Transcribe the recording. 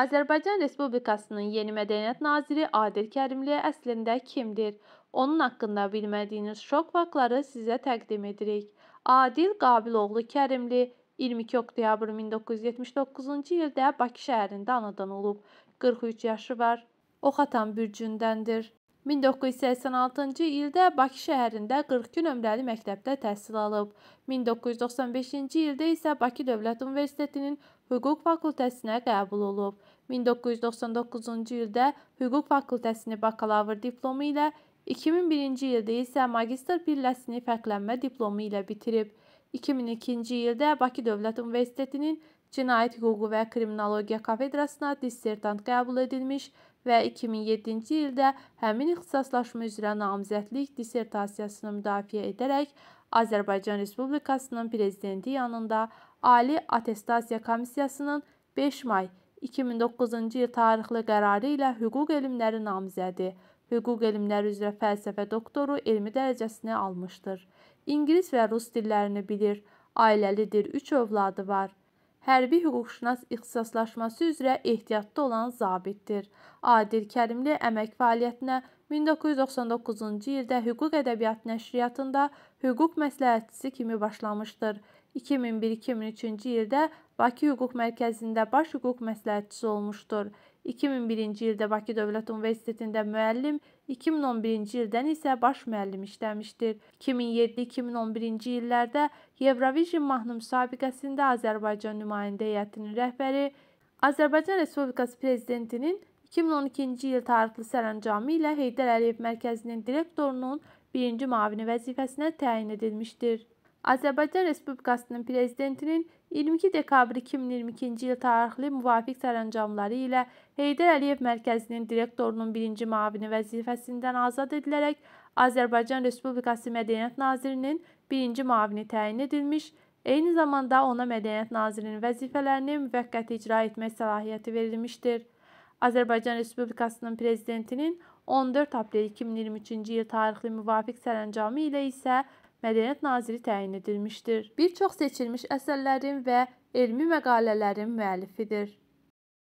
Azərbaycan Respublikasının yeni mədəniyyət naziri Adil Kərimli əslində kimdir? Onun haqqında bilmədiyiniz şok faktları sizə təqdim edirik. Adil Qabiloğlu Kərimli 22 oktyabr 1979-cu ildə Bakı şəhərində anadan olub. 43 yaşı var. Oxatan bürcündəndir. 1986-cı ildə Bakı şəhərində 42 nömrəli məktəbdə təhsil alıb. 1995-ci ildə isə Bakı Dövlət Universitetinin Hüquq fakültəsinə qəbul olub. 1999-cu ildə Hüquq fakültəsini bakalavr diplomu ilə, 2001-ci ildə isə magistr pilləsini fərqlənmə diplomu ilə bitirib. 2002-ci ildə Bakı Dövlət Universitetinin Cinayət Hüququ və Kriminologiya Kafedrasına dissertant qəbul edilmiş və 2007-ci ildə həmin ixtisaslaşma üzrə namizədlik dissertasiyasını müdafiə edərək Azərbaycan Respublikasının prezidenti yanında Ali Atestasiya Komissiyasının 5 may 2009-cu il tarixli qərarı ilə hüquq elmləri namizədi, hüquq elmləri üzrə fəlsəfə doktoru elmi dərəcəsini almışdır. İngilis və rus dillərini bilir. Ailəlidir, 3 övladı var. Hərbi hüquqşünas ixtisaslaşması üzrə ehtiyatda olan zabitdir. Adil Kərimli əmək fəaliyyətinə 1999-cu ildə Hüquq Ədəbiyyat Nəşriyyatında hüquq məsləhətçisi kimi başlamışdır. 2001-2003-cü ildə Bakı Hüquq Mərkəzində baş hüquq məsləhətçisi olmuşdur. 2001-ci ildə Bakı Dövlət Universitetində müəllim, 2011-ci ildən isə baş müəllim işləmişdir. 2007-2011-ci illərdə Eurovision mahnı müsabiqəsində Azərbaycan nümayəndə heyətinin rəhbəri Azərbaycan Respublikası prezidentinin 2012-ci il tarixli sərəncamı ilə Heydər Əliyev Mərkəzinin direktorunun birinci müavini vəzifəsinə təyin edilmişdir. Azərbaycan Respublikasının prezidentinin 22 dekabr 2022-ci il tarixli müvafiq sərəncamları ilə Heydər Əliyev Mərkəzinin direktorunun birinci müavini vəzifəsindən azad edilərək Azərbaycan Respublikası Mədəniyyət Nazirinin birinci müavini təyin edilmiş, eyni zamanda ona Mədəniyyət Nazirinin vəzifələrini müvəqqəti icra etmək səlahiyyəti verilmişdir. Azərbaycan Respublikasının prezidentinin 14 aprel 2023-cü il tarixli müvafiq sərəncamı ilə isə Mədəniyyət naziri təyin edilmişdir. Bir çox seçilmiş əsərlərin və elmi məqalələrin müəllifidir.